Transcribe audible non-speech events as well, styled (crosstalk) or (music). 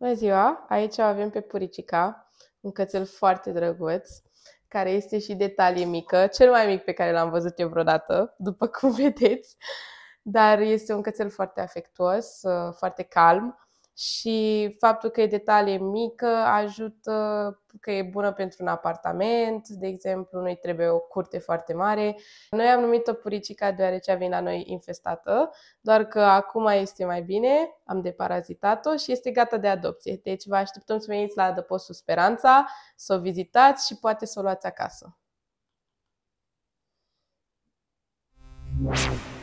Bună ziua! Aici avem pe Puricica, un cățel foarte drăguț, care este și detalii mică, cel mai mic pe care l-am văzut eu vreodată, după cum (laughs) vedeți, dar este un cățel foarte afectuos, uh, foarte calm și faptul că e detalie mică ajută că e bună pentru un apartament, de exemplu, noi trebuie o curte foarte mare. Noi am numit-o puricica deoarece a venit la noi infestată, doar că acum este mai bine, am deparazitat-o și este gata de adopție. Deci vă așteptăm să veniți la adăpostul Speranța, să o vizitați și poate să o luați acasă. Thank you.